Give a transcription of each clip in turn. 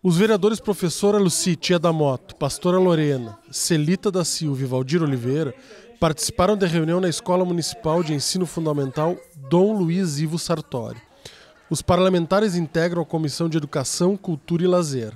Os vereadores professora Luci Tia da Moto, pastora Lorena, Celita da Silva e Valdir Oliveira participaram da reunião na Escola Municipal de Ensino Fundamental Dom Luiz Ivo Sartori. Os parlamentares integram a Comissão de Educação, Cultura e Lazer.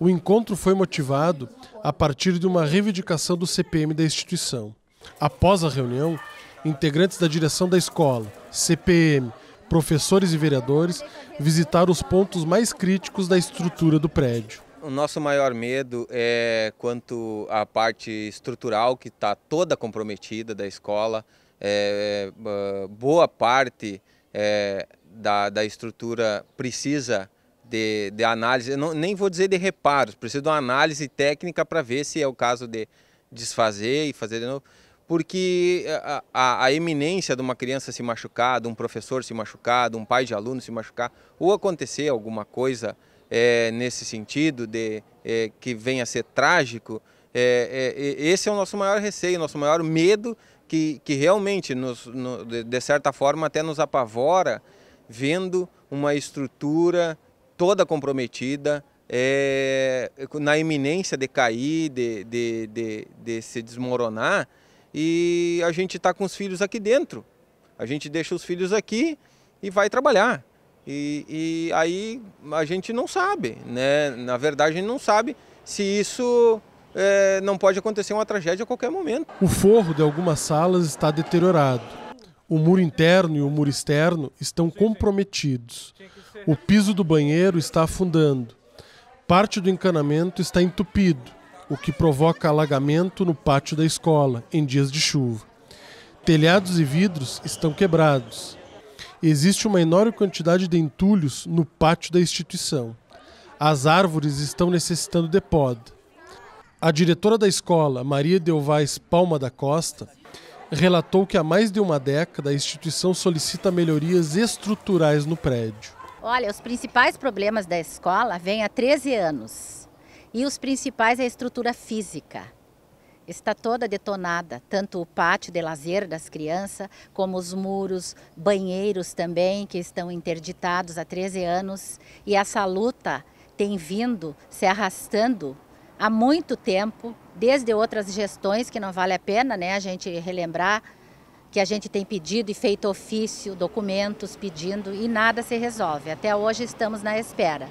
O encontro foi motivado a partir de uma reivindicação do CPM da instituição. Após a reunião, integrantes da direção da escola, CPM, professores e vereadores visitar os pontos mais críticos da estrutura do prédio. O nosso maior medo é quanto à parte estrutural que está toda comprometida da escola. É, é, boa parte é, da, da estrutura precisa de, de análise, não, nem vou dizer de reparos, precisa de uma análise técnica para ver se é o caso de desfazer e fazer de novo porque eh, a, a, a, eminência de uma criança se machucar, de um professor se machucar, de um pai de aluno se machucar, ou acontecer alguma coisa é, nesse sentido de é, que venha a ser trágico, é, esse é o nosso maior receio, nosso maior medo, que, que realmente, nos, no, de certa forma, até nos apavora, vendo uma estrutura toda comprometida, na iminência de cair, de, de, de, de se desmoronar, e a gente está com os filhos aqui dentro. A gente deixa os filhos aqui e vai trabalhar. E, e aí a gente não sabe, né? Na verdade, a gente não sabe se isso é, não pode acontecer uma tragédia a qualquer momento. O forro de algumas salas está deteriorado. O muro interno e o muro externo estão comprometidos. O piso do banheiro está afundando. Parte do encanamento está entupido o que provoca alagamento no pátio da escola em dias de chuva. Telhados e vidros estão quebrados. Existe uma enorme quantidade de entulhos no pátio da instituição. As árvores estão necessitando de poda. A diretora da escola, Maria Delvais Palma da Costa, relatou que há mais de uma década a instituição solicita melhorias estruturais no prédio. Olha, os principais problemas da escola vêm há 13 anos e os principais é a estrutura física. Está toda detonada, tanto o pátio de lazer das crianças, como os muros, banheiros também, que estão interditados há 13 anos. E essa luta tem vindo se arrastando há muito tempo, desde outras gestões, que não vale a pena né, a gente relembrar, que a gente tem pedido e feito ofício, documentos pedindo e nada se resolve. Até hoje estamos na espera.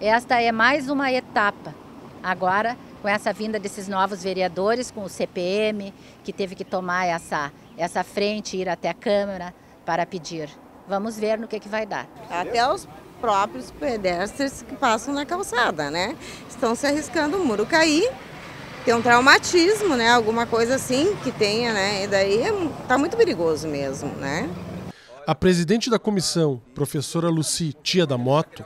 Esta é mais uma etapa. Agora, com essa vinda desses novos vereadores, com o CPM, que teve que tomar essa, essa frente, ir até a Câmara para pedir. Vamos ver no que, que vai dar. Até os próprios pedestres que passam na calçada, né? Estão se arriscando o muro cair, ter um traumatismo, né? Alguma coisa assim que tenha, né? E daí está é muito perigoso mesmo, né? A presidente da comissão, professora Luci Tia da Moto,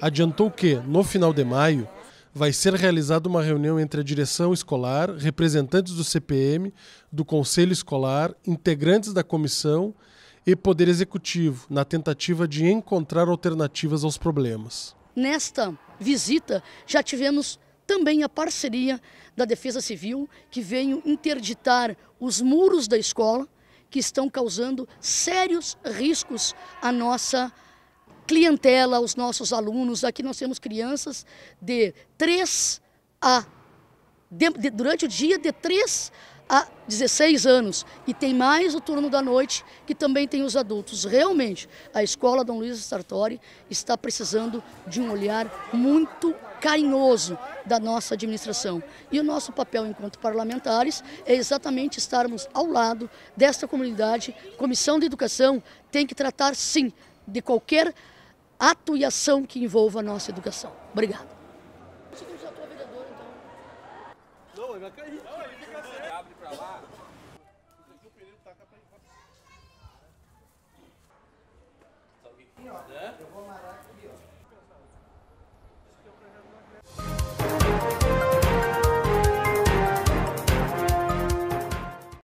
adiantou que, no final de maio, vai ser realizada uma reunião entre a direção escolar, representantes do CPM, do Conselho Escolar, integrantes da comissão e Poder Executivo, na tentativa de encontrar alternativas aos problemas. Nesta visita, já tivemos também a parceria da Defesa Civil, que veio interditar os muros da escola, que estão causando sérios riscos à nossa clientela, os nossos alunos. Aqui nós temos crianças de 3 a. De, de, durante o dia, de 3 a 16 anos. E tem mais o turno da noite, que também tem os adultos. Realmente, a escola Dom Luiz Sartori está precisando de um olhar muito carinhoso da nossa administração. E o nosso papel enquanto parlamentares é exatamente estarmos ao lado desta comunidade. Comissão de Educação tem que tratar, sim, de qualquer ato e ação que envolva a nossa educação. Obrigado. Eu vou aqui.